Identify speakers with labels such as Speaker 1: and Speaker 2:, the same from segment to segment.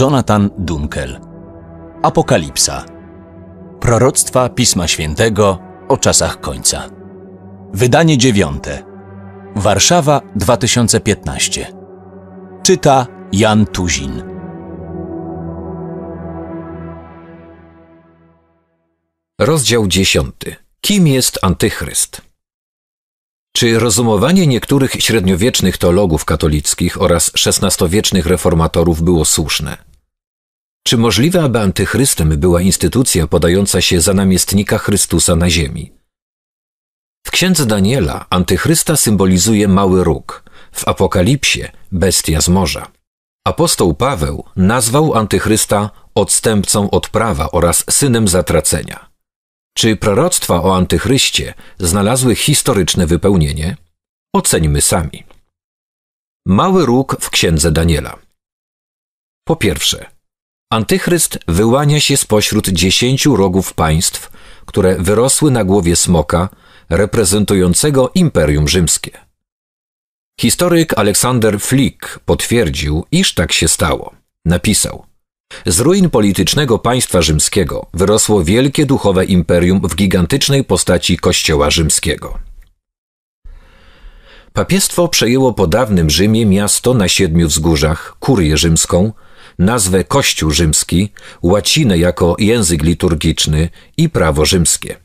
Speaker 1: Jonathan Dunkel. Apokalipsa. Proroctwa Pisma Świętego o czasach końca. Wydanie dziewiąte. Warszawa 2015. Czyta Jan Tuzin. Rozdział 10. Kim jest antychryst? Czy rozumowanie niektórych średniowiecznych teologów katolickich oraz XVI-wiecznych reformatorów było słuszne? Czy możliwe, aby antychrystem była instytucja podająca się za namiestnika Chrystusa na ziemi? W księdze Daniela antychrysta symbolizuje mały róg, w Apokalipsie bestia z morza. Apostoł Paweł nazwał antychrysta odstępcą od prawa oraz synem zatracenia. Czy proroctwa o antychryście znalazły historyczne wypełnienie? Oceńmy sami. Mały róg w księdze Daniela. Po pierwsze, Antychryst wyłania się spośród dziesięciu rogów państw, które wyrosły na głowie smoka, reprezentującego Imperium Rzymskie. Historyk Aleksander Flick potwierdził, iż tak się stało. Napisał: Z ruin politycznego państwa rzymskiego wyrosło wielkie duchowe imperium w gigantycznej postaci Kościoła Rzymskiego. Papiestwo przejęło po dawnym Rzymie miasto na siedmiu wzgórzach, kurię rzymską, nazwę Kościół rzymski, łacinę jako język liturgiczny i prawo rzymskie.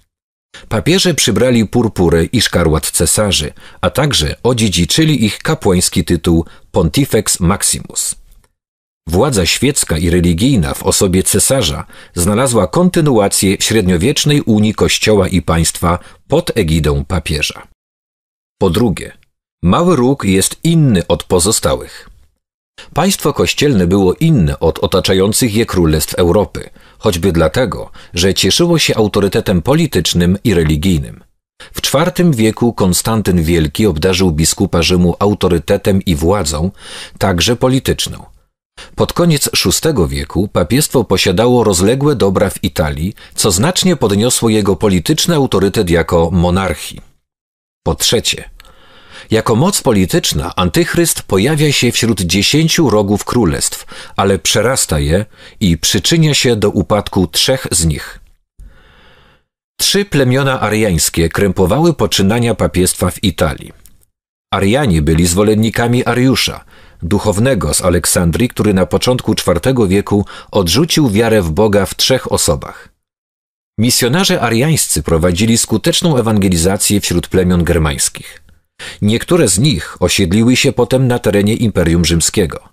Speaker 1: Papieże przybrali purpurę i szkarłat cesarzy, a także odziedziczyli ich kapłański tytuł Pontifex Maximus. Władza świecka i religijna w osobie cesarza znalazła kontynuację średniowiecznej unii kościoła i państwa pod egidą papieża. Po drugie, mały róg jest inny od pozostałych. Państwo kościelne było inne od otaczających je królestw Europy, choćby dlatego, że cieszyło się autorytetem politycznym i religijnym. W IV wieku Konstantyn Wielki obdarzył biskupa Rzymu autorytetem i władzą, także polityczną. Pod koniec VI wieku papiestwo posiadało rozległe dobra w Italii, co znacznie podniosło jego polityczny autorytet jako monarchii. Po trzecie, jako moc polityczna antychryst pojawia się wśród dziesięciu rogów królestw, ale przerasta je i przyczynia się do upadku trzech z nich. Trzy plemiona ariańskie krępowały poczynania papiestwa w Italii. Arianie byli zwolennikami Ariusza, duchownego z Aleksandrii, który na początku IV wieku odrzucił wiarę w Boga w trzech osobach. Misjonarze ariańscy prowadzili skuteczną ewangelizację wśród plemion germańskich. Niektóre z nich osiedliły się potem na terenie Imperium Rzymskiego.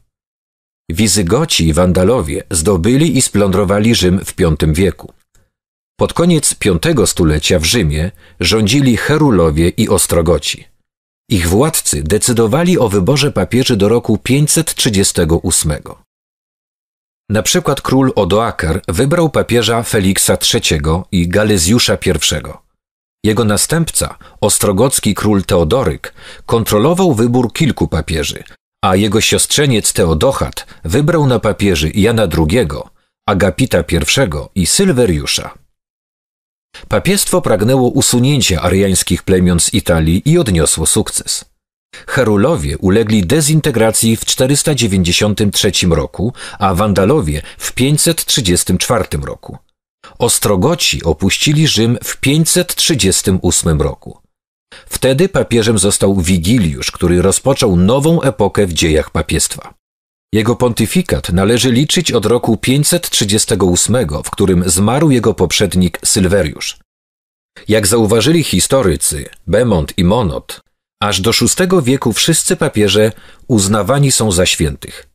Speaker 1: Wizygoci i Wandalowie zdobyli i splądrowali Rzym w V wieku. Pod koniec V stulecia w Rzymie rządzili Herulowie i Ostrogoci. Ich władcy decydowali o wyborze papieży do roku 538. Na przykład król Odoaker wybrał papieża Feliksa III i Galezjusza I. Jego następca, ostrogocki król Teodoryk, kontrolował wybór kilku papieży, a jego siostrzeniec Teodochat wybrał na papieży Jana II, Agapita I i Sylweriusza. Papiestwo pragnęło usunięcia ariańskich plemion z Italii i odniosło sukces. Herulowie ulegli dezintegracji w 493 roku, a Wandalowie w 534 roku. Ostrogoci opuścili Rzym w 538 roku. Wtedy papieżem został Wigiliusz, który rozpoczął nową epokę w dziejach papiestwa. Jego pontyfikat należy liczyć od roku 538, w którym zmarł jego poprzednik Sylweriusz. Jak zauważyli historycy Bemont i Monot, aż do VI wieku wszyscy papieże uznawani są za świętych.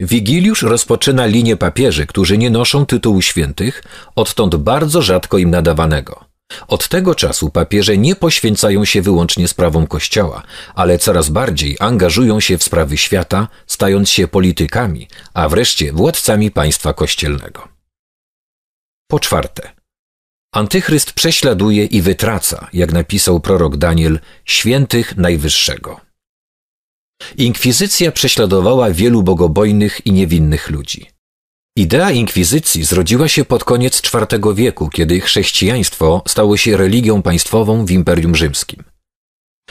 Speaker 1: Wigiliusz rozpoczyna linię papieży, którzy nie noszą tytułu świętych, odtąd bardzo rzadko im nadawanego. Od tego czasu papieże nie poświęcają się wyłącznie sprawom Kościoła, ale coraz bardziej angażują się w sprawy świata, stając się politykami, a wreszcie władcami państwa kościelnego. Po czwarte, Antychryst prześladuje i wytraca, jak napisał prorok Daniel, świętych Najwyższego. Inkwizycja prześladowała wielu bogobojnych i niewinnych ludzi. Idea inkwizycji zrodziła się pod koniec IV wieku, kiedy chrześcijaństwo stało się religią państwową w Imperium Rzymskim.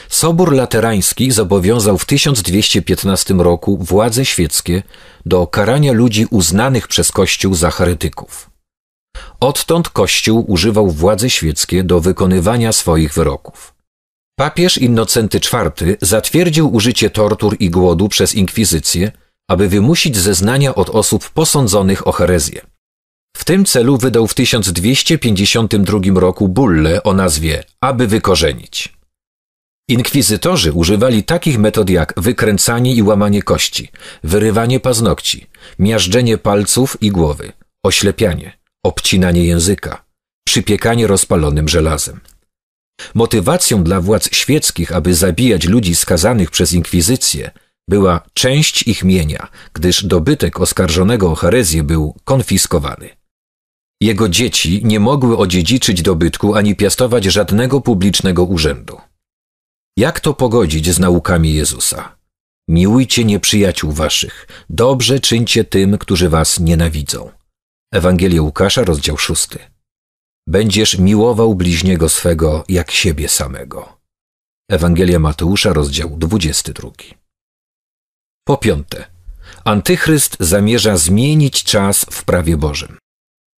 Speaker 1: Sobór laterański zobowiązał w 1215 roku władze świeckie do karania ludzi uznanych przez Kościół za heretyków. Odtąd Kościół używał władzy świeckie do wykonywania swoich wyroków. Papież Innocenty IV zatwierdził użycie tortur i głodu przez inkwizycję, aby wymusić zeznania od osób posądzonych o herezję. W tym celu wydał w 1252 roku bullę o nazwie Aby wykorzenić. Inkwizytorzy używali takich metod jak wykręcanie i łamanie kości, wyrywanie paznokci, miażdżenie palców i głowy, oślepianie, obcinanie języka, przypiekanie rozpalonym żelazem. Motywacją dla władz świeckich, aby zabijać ludzi skazanych przez inkwizycję, była część ich mienia, gdyż dobytek oskarżonego o herezję był konfiskowany. Jego dzieci nie mogły odziedziczyć dobytku ani piastować żadnego publicznego urzędu. Jak to pogodzić z naukami Jezusa? Miłujcie nieprzyjaciół waszych, dobrze czyńcie tym, którzy was nienawidzą. Ewangelia Łukasza, rozdział 6. Będziesz miłował bliźniego swego jak siebie samego. Ewangelia Mateusza, rozdział 22. Po piąte, Antychryst zamierza zmienić czas w prawie Bożym.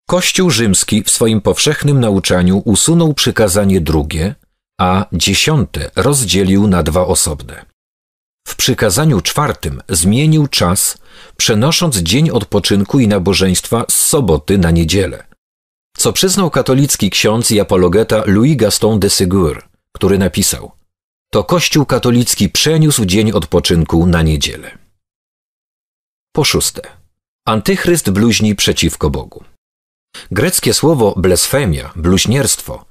Speaker 1: Kościół rzymski w swoim powszechnym nauczaniu usunął przykazanie drugie, a dziesiąte rozdzielił na dwa osobne. W przykazaniu czwartym zmienił czas, przenosząc dzień odpoczynku i nabożeństwa z soboty na niedzielę co przyznał katolicki ksiądz i apologeta Louis Gaston de Segur, który napisał To Kościół katolicki przeniósł dzień odpoczynku na niedzielę. Po szóste. Antychryst bluźni przeciwko Bogu. Greckie słowo blasfemia, bluźnierstwo,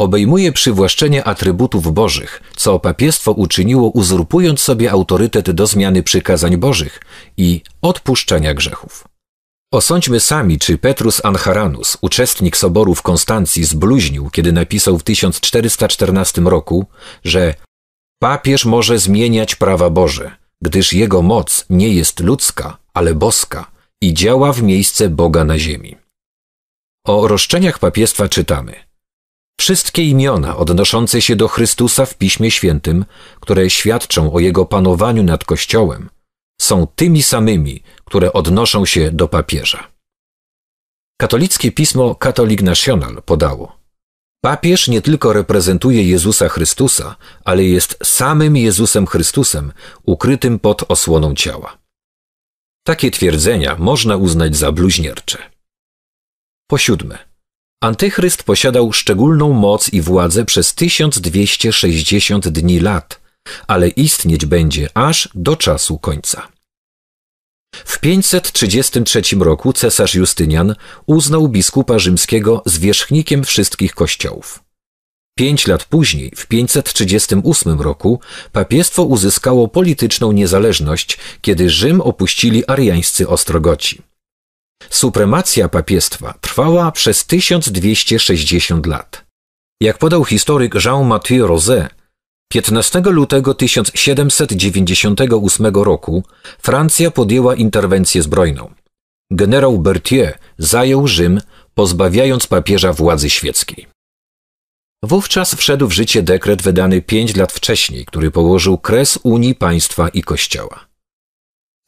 Speaker 1: obejmuje przywłaszczenie atrybutów bożych, co papiestwo uczyniło uzurpując sobie autorytet do zmiany przykazań bożych i odpuszczenia grzechów. Osądźmy sami, czy Petrus Ancharanus, uczestnik soboru w Konstancji, zbluźnił, kiedy napisał w 1414 roku, że papież może zmieniać prawa Boże, gdyż jego moc nie jest ludzka, ale boska i działa w miejsce Boga na ziemi. O roszczeniach papiestwa czytamy. Wszystkie imiona odnoszące się do Chrystusa w Piśmie Świętym, które świadczą o jego panowaniu nad Kościołem – są tymi samymi, które odnoszą się do papieża. Katolickie pismo Katolik National podało: Papież nie tylko reprezentuje Jezusa Chrystusa, ale jest samym Jezusem Chrystusem, ukrytym pod osłoną ciała. Takie twierdzenia można uznać za bluźniercze. Po siódme. Antychryst posiadał szczególną moc i władzę przez 1260 dni lat, ale istnieć będzie aż do czasu końca. W 533 roku cesarz Justynian uznał biskupa rzymskiego zwierzchnikiem wszystkich kościołów. Pięć lat później, w 538 roku, papiestwo uzyskało polityczną niezależność, kiedy Rzym opuścili ariańscy Ostrogoci. Supremacja papiestwa trwała przez 1260 lat. Jak podał historyk Jean-Mathieu Rosé, 15 lutego 1798 roku Francja podjęła interwencję zbrojną. Generał Berthier zajął Rzym, pozbawiając papieża władzy świeckiej. Wówczas wszedł w życie dekret wydany pięć lat wcześniej, który położył kres Unii Państwa i Kościoła.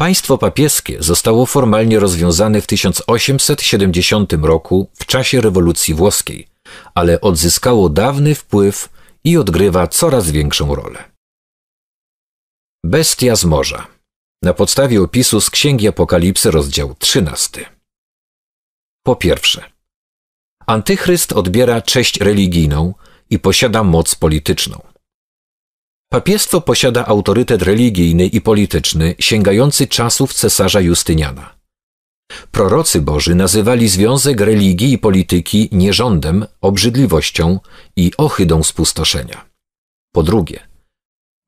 Speaker 1: Państwo papieskie zostało formalnie rozwiązane w 1870 roku w czasie rewolucji włoskiej, ale odzyskało dawny wpływ i odgrywa coraz większą rolę. Bestia z morza. Na podstawie opisu z Księgi Apokalipsy, rozdział 13. Po pierwsze, Antychryst odbiera cześć religijną i posiada moc polityczną. Papiestwo posiada autorytet religijny i polityczny sięgający czasów cesarza Justyniana. Prorocy Boży nazywali związek religii i polityki nierządem, obrzydliwością i ohydą spustoszenia. Po drugie,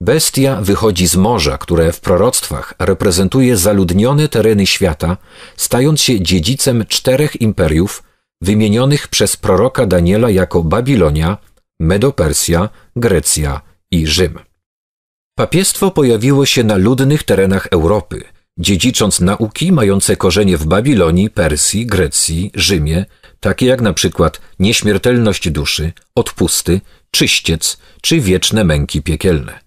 Speaker 1: bestia wychodzi z morza, które w proroctwach reprezentuje zaludnione tereny świata, stając się dziedzicem czterech imperiów wymienionych przez proroka Daniela jako Babilonia, Medopersja, Grecja i Rzym. Papiestwo pojawiło się na ludnych terenach Europy – dziedzicząc nauki mające korzenie w Babilonii, Persji, Grecji, Rzymie, takie jak na przykład nieśmiertelność duszy, odpusty, czyściec czy wieczne męki piekielne.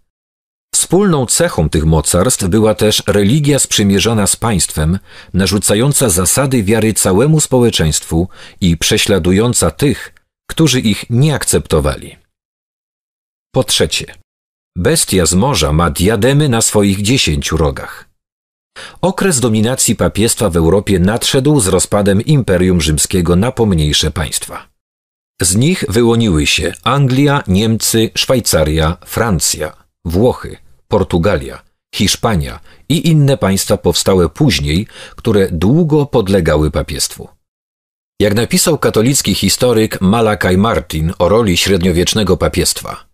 Speaker 1: Wspólną cechą tych mocarstw była też religia sprzymierzona z państwem, narzucająca zasady wiary całemu społeczeństwu i prześladująca tych, którzy ich nie akceptowali. Po trzecie, bestia z morza ma diademy na swoich dziesięciu rogach. Okres dominacji papiestwa w Europie nadszedł z rozpadem Imperium Rzymskiego na pomniejsze państwa. Z nich wyłoniły się Anglia, Niemcy, Szwajcaria, Francja, Włochy, Portugalia, Hiszpania i inne państwa powstałe później, które długo podlegały papiestwu. Jak napisał katolicki historyk Malakaj Martin o roli średniowiecznego papiestwa,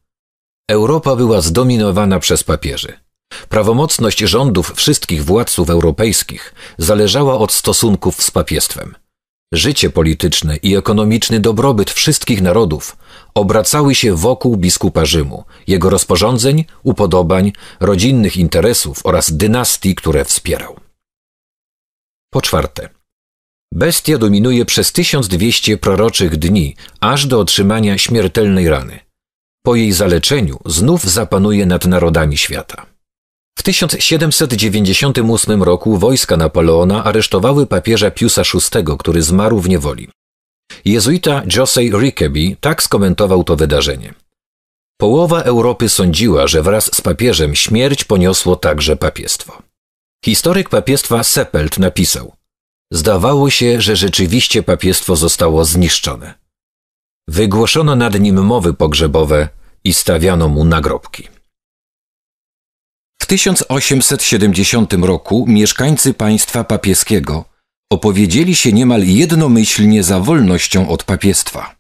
Speaker 1: Europa była zdominowana przez papieży. Prawomocność rządów wszystkich władców europejskich zależała od stosunków z papiestwem. Życie polityczne i ekonomiczny dobrobyt wszystkich narodów obracały się wokół biskupa Rzymu, jego rozporządzeń, upodobań, rodzinnych interesów oraz dynastii, które wspierał. Po czwarte, bestia dominuje przez 1200 proroczych dni, aż do otrzymania śmiertelnej rany. Po jej zaleczeniu znów zapanuje nad narodami świata. W 1798 roku wojska Napoleona aresztowały papieża Piusa VI, który zmarł w niewoli. Jezuita Jose Rickaby tak skomentował to wydarzenie. Połowa Europy sądziła, że wraz z papieżem śmierć poniosło także papiestwo. Historyk papiestwa Seppelt napisał: Zdawało się, że rzeczywiście papiestwo zostało zniszczone. Wygłoszono nad nim mowy pogrzebowe i stawiano mu nagrobki. W 1870 roku mieszkańcy państwa papieskiego opowiedzieli się niemal jednomyślnie za wolnością od papiestwa.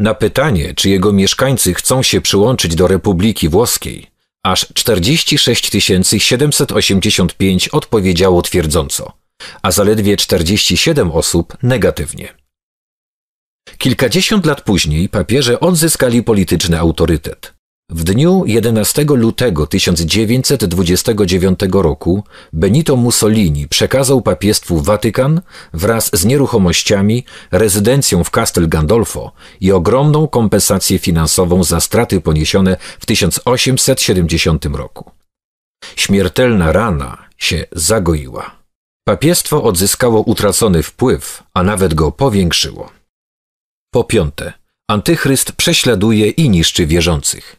Speaker 1: Na pytanie, czy jego mieszkańcy chcą się przyłączyć do Republiki Włoskiej, aż 46 785 odpowiedziało twierdząco, a zaledwie 47 osób negatywnie. Kilkadziesiąt lat później papieże odzyskali polityczny autorytet – w dniu 11 lutego 1929 roku Benito Mussolini przekazał papiestwu Watykan wraz z nieruchomościami, rezydencją w Castel Gandolfo i ogromną kompensację finansową za straty poniesione w 1870 roku. Śmiertelna rana się zagoiła. Papiestwo odzyskało utracony wpływ, a nawet go powiększyło. Po piąte, antychryst prześladuje i niszczy wierzących.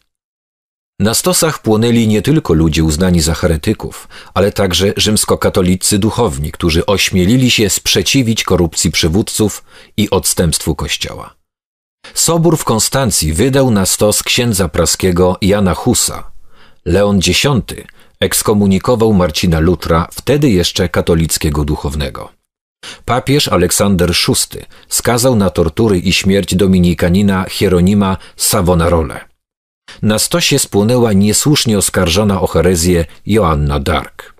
Speaker 1: Na stosach płonęli nie tylko ludzie uznani za heretyków, ale także rzymskokatolicy duchowni, którzy ośmielili się sprzeciwić korupcji przywódców i odstępstwu Kościoła. Sobór w Konstancji wydał na stos księdza praskiego Jana Husa. Leon X ekskomunikował Marcina Lutra, wtedy jeszcze katolickiego duchownego. Papież Aleksander VI skazał na tortury i śmierć dominikanina Hieronima Savonarole. Na stosie spłynęła niesłusznie oskarżona o herezję Joanna Dark.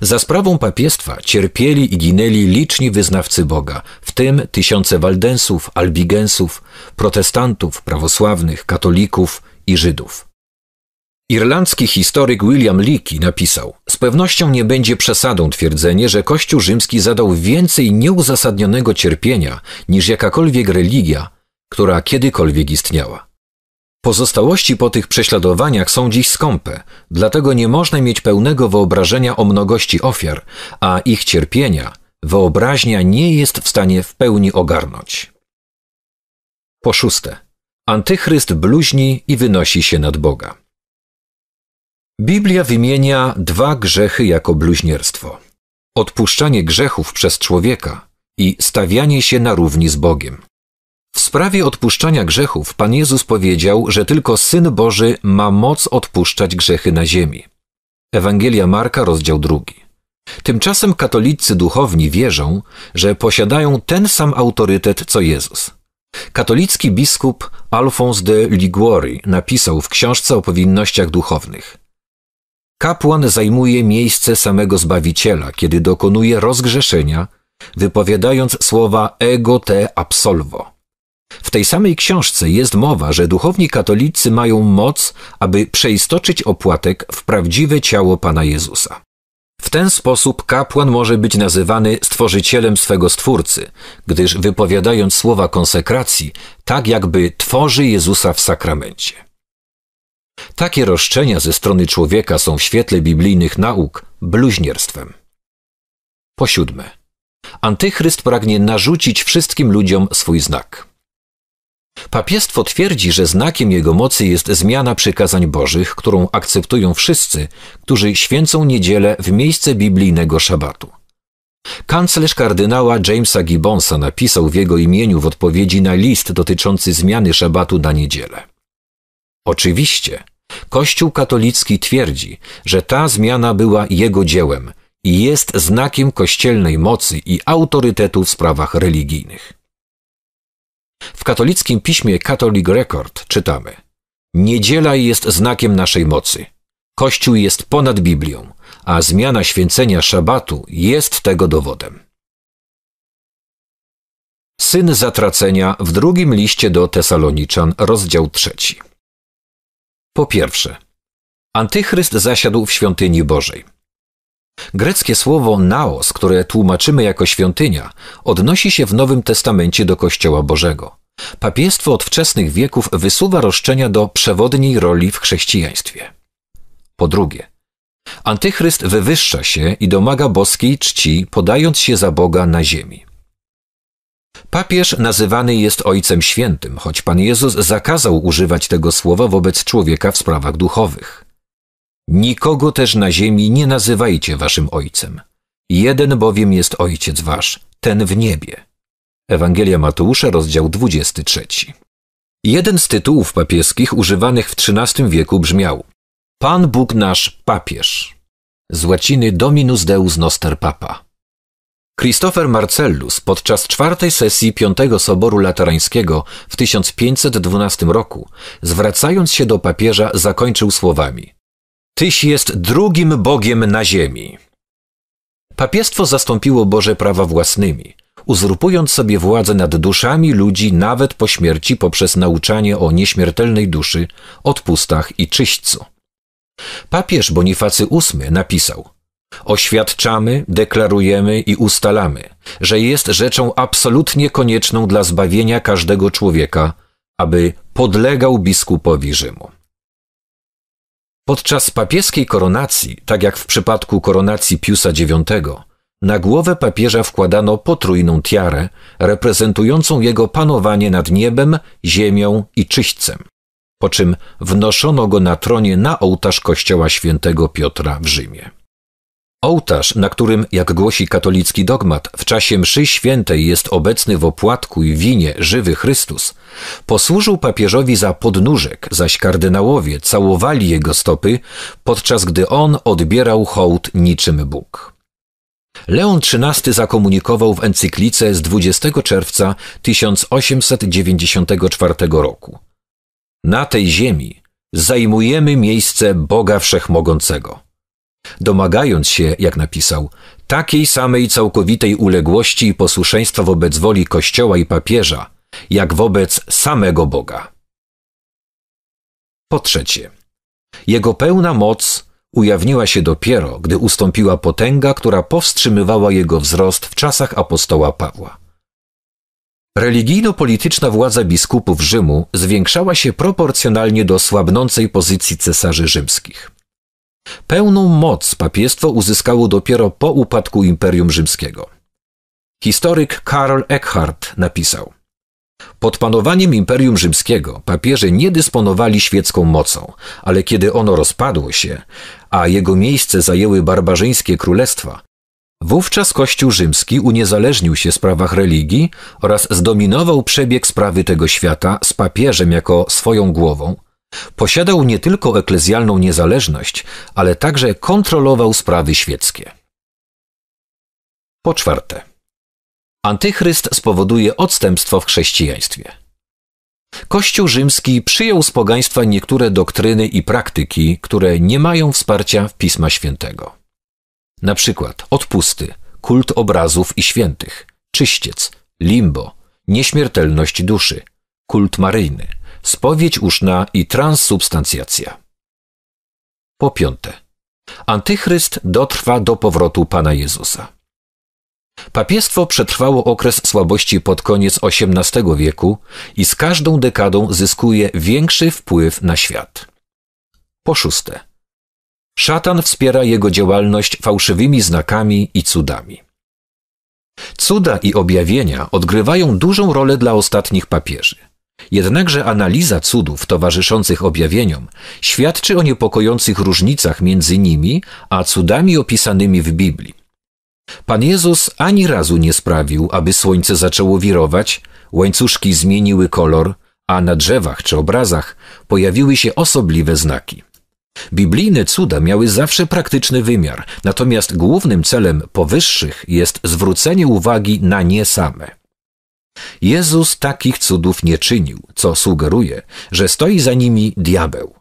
Speaker 1: Za sprawą papiestwa cierpieli i ginęli liczni wyznawcy Boga, w tym tysiące Waldensów, Albigensów, protestantów, prawosławnych, katolików i Żydów. Irlandzki historyk William Leakey napisał: Z pewnością nie będzie przesadą twierdzenie, że Kościół rzymski zadał więcej nieuzasadnionego cierpienia niż jakakolwiek religia, która kiedykolwiek istniała. Pozostałości po tych prześladowaniach są dziś skąpe, dlatego nie można mieć pełnego wyobrażenia o mnogości ofiar, a ich cierpienia wyobraźnia nie jest w stanie w pełni ogarnąć. Po szóste, antychryst bluźni i wynosi się nad Boga. Biblia wymienia dwa grzechy jako bluźnierstwo: odpuszczanie grzechów przez człowieka i stawianie się na równi z Bogiem. W sprawie odpuszczania grzechów Pan Jezus powiedział, że tylko Syn Boży ma moc odpuszczać grzechy na ziemi. Ewangelia Marka, rozdział drugi. Tymczasem katolicy duchowni wierzą, że posiadają ten sam autorytet co Jezus. Katolicki biskup Alphonse de Liguori napisał w książce o powinnościach duchownych. Kapłan zajmuje miejsce samego Zbawiciela, kiedy dokonuje rozgrzeszenia, wypowiadając słowa ego te absolvo. W tej samej książce jest mowa, że duchowni katolicy mają moc, aby przeistoczyć opłatek w prawdziwe ciało Pana Jezusa. W ten sposób kapłan może być nazywany stworzycielem swego stwórcy, gdyż wypowiadając słowa konsekracji, tak jakby tworzy Jezusa w sakramencie. Takie roszczenia ze strony człowieka są w świetle biblijnych nauk bluźnierstwem. Po siódme. Antychryst pragnie narzucić wszystkim ludziom swój znak. Papiestwo twierdzi, że znakiem jego mocy jest zmiana przykazań bożych, którą akceptują wszyscy, którzy święcą niedzielę w miejsce biblijnego szabatu. Kanclerz kardynała Jamesa Gibbonsa napisał w jego imieniu w odpowiedzi na list dotyczący zmiany szabatu na niedzielę. Oczywiście, Kościół katolicki twierdzi, że ta zmiana była jego dziełem i jest znakiem kościelnej mocy i autorytetu w sprawach religijnych. W katolickim piśmie Catholic Record czytamy: Niedziela jest znakiem naszej mocy. Kościół jest ponad Biblią, a zmiana święcenia szabatu jest tego dowodem. Syn zatracenia w drugim liście do Tesaloniczan, rozdział trzeci. Po pierwsze, Antychryst zasiadł w świątyni Bożej. Greckie słowo naos, które tłumaczymy jako świątynia, odnosi się w Nowym Testamencie do Kościoła Bożego. Papiestwo od wczesnych wieków wysuwa roszczenia do przewodniej roli w chrześcijaństwie. Po drugie, antychryst wywyższa się i domaga boskiej czci, podając się za Boga na ziemi. Papież nazywany jest Ojcem Świętym, choć Pan Jezus zakazał używać tego słowa wobec człowieka w sprawach duchowych. Nikogo też na ziemi nie nazywajcie waszym ojcem. Jeden bowiem jest ojciec wasz, ten w niebie. Ewangelia Mateusza, rozdział 23. Jeden z tytułów papieskich używanych w XIII wieku brzmiał Pan Bóg nasz papież. Z łaciny Dominus Deus Noster Papa. Christopher Marcellus podczas czwartej sesji V Soboru Laterańskiego w 1512 roku, zwracając się do papieża, zakończył słowami – Tyś jest drugim Bogiem na ziemi. Papiestwo zastąpiło Boże prawa własnymi, uzurpując sobie władzę nad duszami ludzi nawet po śmierci poprzez nauczanie o nieśmiertelnej duszy, odpustach i czyśćcu. Papież Bonifacy VIII napisał – Oświadczamy, deklarujemy i ustalamy, że jest rzeczą absolutnie konieczną dla zbawienia każdego człowieka, aby podlegał biskupowi Rzymu. Podczas papieskiej koronacji, tak jak w przypadku koronacji Piusa IX, na głowę papieża wkładano potrójną tiarę, reprezentującą jego panowanie nad niebem, ziemią i czyśćcem, po czym wnoszono go na tronie na ołtarz kościoła świętego Piotra w Rzymie. Ołtarz, na którym, jak głosi katolicki dogmat, w czasie mszy świętej jest obecny w opłatku i winie żywy Chrystus, posłużył papieżowi za podnóżek, zaś kardynałowie całowali jego stopy, podczas gdy on odbierał hołd niczym Bóg. Leon XIII zakomunikował w encyklice z 20 czerwca 1894 roku. Na tej ziemi zajmujemy miejsce Boga Wszechmogącego domagając się, jak napisał, takiej samej całkowitej uległości i posłuszeństwa wobec woli Kościoła i papieża, jak wobec samego Boga. Po trzecie, jego pełna moc ujawniła się dopiero, gdy ustąpiła potęga, która powstrzymywała jego wzrost w czasach apostoła Pawła. Religijno-polityczna władza biskupów Rzymu zwiększała się proporcjonalnie do słabnącej pozycji cesarzy rzymskich. Pełną moc papiestwo uzyskało dopiero po upadku Imperium Rzymskiego. Historyk Karl Eckhart napisał: Pod panowaniem Imperium Rzymskiego papieże nie dysponowali świecką mocą, ale kiedy ono rozpadło się, a jego miejsce zajęły barbarzyńskie królestwa, Wówczas Kościół rzymski uniezależnił się w sprawach religii oraz zdominował przebieg sprawy tego świata z papieżem jako swoją głową, Posiadał nie tylko eklezjalną niezależność, ale także kontrolował sprawy świeckie. Po czwarte, antychryst spowoduje odstępstwo w chrześcijaństwie. Kościół rzymski przyjął z pogaństwa niektóre doktryny i praktyki, które nie mają wsparcia w Pisma Świętego. Na przykład odpusty, kult obrazów i świętych, czyściec, limbo, nieśmiertelność duszy, kult maryjny – spowiedź uszna i transsubstancjacja. Po piąte, antychryst dotrwa do powrotu Pana Jezusa. Papiestwo przetrwało okres słabości pod koniec XVIII wieku i z każdą dekadą zyskuje większy wpływ na świat. Po szóste, szatan wspiera jego działalność fałszywymi znakami i cudami. Cuda i objawienia odgrywają dużą rolę dla ostatnich papieży. Jednakże analiza cudów towarzyszących objawieniom świadczy o niepokojących różnicach między nimi a cudami opisanymi w Biblii. Pan Jezus ani razu nie sprawił, aby słońce zaczęło wirować, łańcuszki zmieniły kolor, a na drzewach czy obrazach pojawiły się osobliwe znaki. Biblijne cuda miały zawsze praktyczny wymiar, natomiast głównym celem powyższych jest zwrócenie uwagi na nie same. Jezus takich cudów nie czynił, co sugeruje, że stoi za nimi diabeł.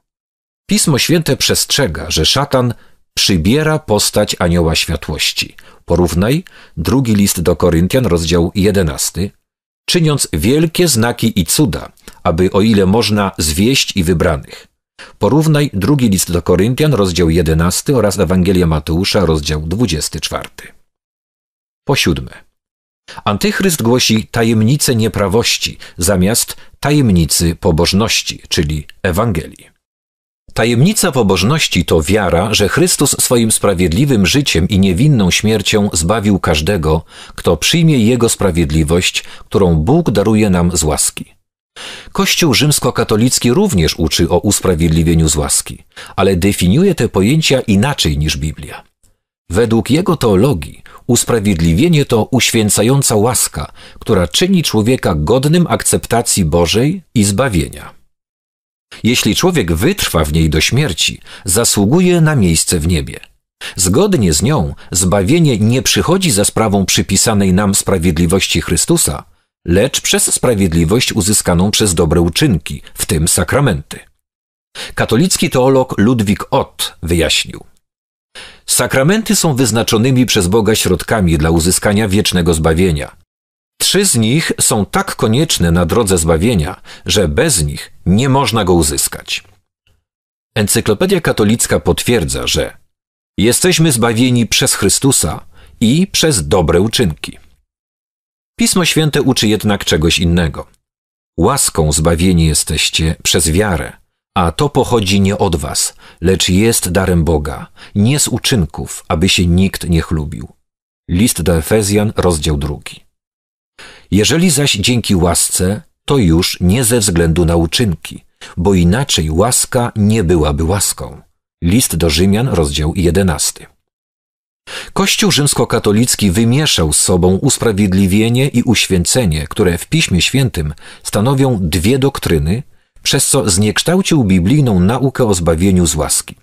Speaker 1: Pismo Święte przestrzega, że szatan przybiera postać anioła światłości. Porównaj drugi list do Koryntian, rozdział 11, czyniąc wielkie znaki i cuda, aby o ile można zwieść i wybranych. Porównaj drugi list do Koryntian, rozdział 11 oraz Ewangelia Mateusza, rozdział 24. Po siódme. Antychryst głosi tajemnicę nieprawości zamiast tajemnicy pobożności, czyli Ewangelii. Tajemnica pobożności to wiara, że Chrystus swoim sprawiedliwym życiem i niewinną śmiercią zbawił każdego, kto przyjmie Jego sprawiedliwość, którą Bóg daruje nam z łaski. Kościół rzymskokatolicki również uczy o usprawiedliwieniu z łaski, ale definiuje te pojęcia inaczej niż Biblia. Według jego teologii Usprawiedliwienie to uświęcająca łaska, która czyni człowieka godnym akceptacji Bożej i zbawienia. Jeśli człowiek wytrwa w niej do śmierci, zasługuje na miejsce w niebie. Zgodnie z nią zbawienie nie przychodzi za sprawą przypisanej nam sprawiedliwości Chrystusa, lecz przez sprawiedliwość uzyskaną przez dobre uczynki, w tym sakramenty. Katolicki teolog Ludwik Ott wyjaśnił: Sakramenty są wyznaczonymi przez Boga środkami dla uzyskania wiecznego zbawienia. Trzy z nich są tak konieczne na drodze zbawienia, że bez nich nie można go uzyskać. Encyklopedia Katolicka potwierdza, że jesteśmy zbawieni przez Chrystusa i przez dobre uczynki. Pismo Święte uczy jednak czegoś innego. Łaską zbawieni jesteście przez wiarę, a to pochodzi nie od was, lecz jest darem Boga, nie z uczynków, aby się nikt nie chlubił. List do Efezjan, rozdział drugi. Jeżeli zaś dzięki łasce, to już nie ze względu na uczynki, bo inaczej łaska nie byłaby łaską. List do Rzymian, rozdział 11. Kościół rzymskokatolicki wymieszał z sobą usprawiedliwienie i uświęcenie, które w Piśmie Świętym stanowią dwie doktryny, przez co zniekształcił biblijną naukę o zbawieniu z łaski.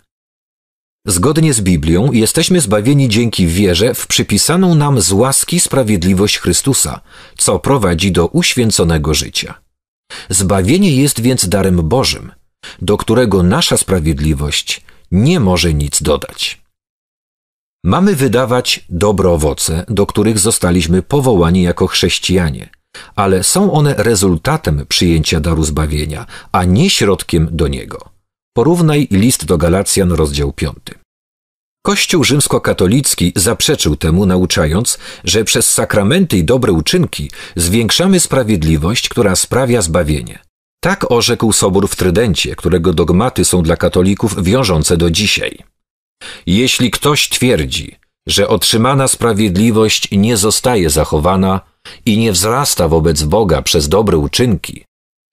Speaker 1: Zgodnie z Biblią jesteśmy zbawieni dzięki wierze w przypisaną nam z łaski sprawiedliwość Chrystusa, co prowadzi do uświęconego życia. Zbawienie jest więc darem Bożym, do którego nasza sprawiedliwość nie może nic dodać. Mamy wydawać dobre owoce, do których zostaliśmy powołani jako chrześcijanie, ale są one rezultatem przyjęcia daru zbawienia, a nie środkiem do niego. Porównaj list do Galacjan, rozdział 5. Kościół rzymskokatolicki zaprzeczył temu, nauczając, że przez sakramenty i dobre uczynki zwiększamy sprawiedliwość, która sprawia zbawienie. Tak orzekł Sobór w Trydencie, którego dogmaty są dla katolików wiążące do dzisiaj. Jeśli ktoś twierdzi, że otrzymana sprawiedliwość nie zostaje zachowana, i nie wzrasta wobec Boga przez dobre uczynki,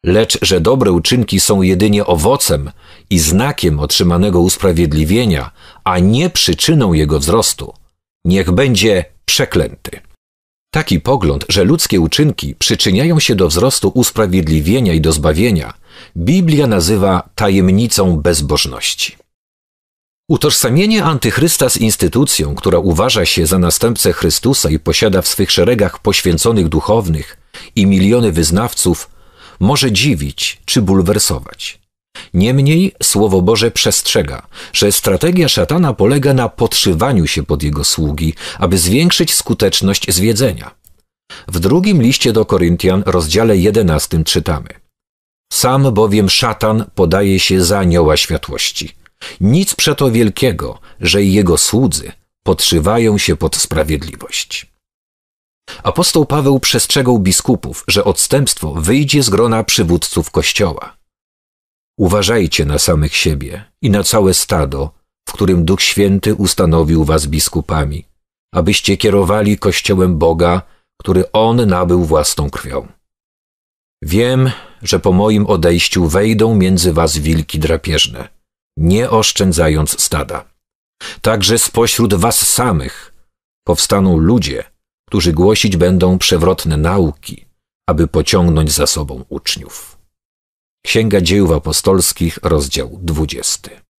Speaker 1: lecz że dobre uczynki są jedynie owocem i znakiem otrzymanego usprawiedliwienia, a nie przyczyną jego wzrostu, niech będzie przeklęty. Taki pogląd, że ludzkie uczynki przyczyniają się do wzrostu usprawiedliwienia i do zbawienia, Biblia nazywa tajemnicą bezbożności. Utożsamienie antychrysta z instytucją, która uważa się za następcę Chrystusa i posiada w swych szeregach poświęconych duchownych i miliony wyznawców, może dziwić czy bulwersować. Niemniej Słowo Boże przestrzega, że strategia szatana polega na podszywaniu się pod jego sługi, aby zwiększyć skuteczność zwiedzenia. W drugim liście do Koryntian, rozdziale 11, czytamy: Sam bowiem szatan podaje się za anioła światłości nic przeto wielkiego, że i jego słudzy podszywają się pod sprawiedliwość. Apostoł Paweł przestrzegał biskupów, że odstępstwo wyjdzie z grona przywódców Kościoła. Uważajcie na samych siebie i na całe stado, w którym Duch Święty ustanowił was biskupami, abyście kierowali Kościołem Boga, który On nabył własną krwią. Wiem, że po moim odejściu wejdą między was wilki drapieżne, nie oszczędzając stada. Także spośród was samych powstaną ludzie, którzy głosić będą przewrotne nauki, aby pociągnąć za sobą uczniów. Księga Dziejów Apostolskich, rozdział 20.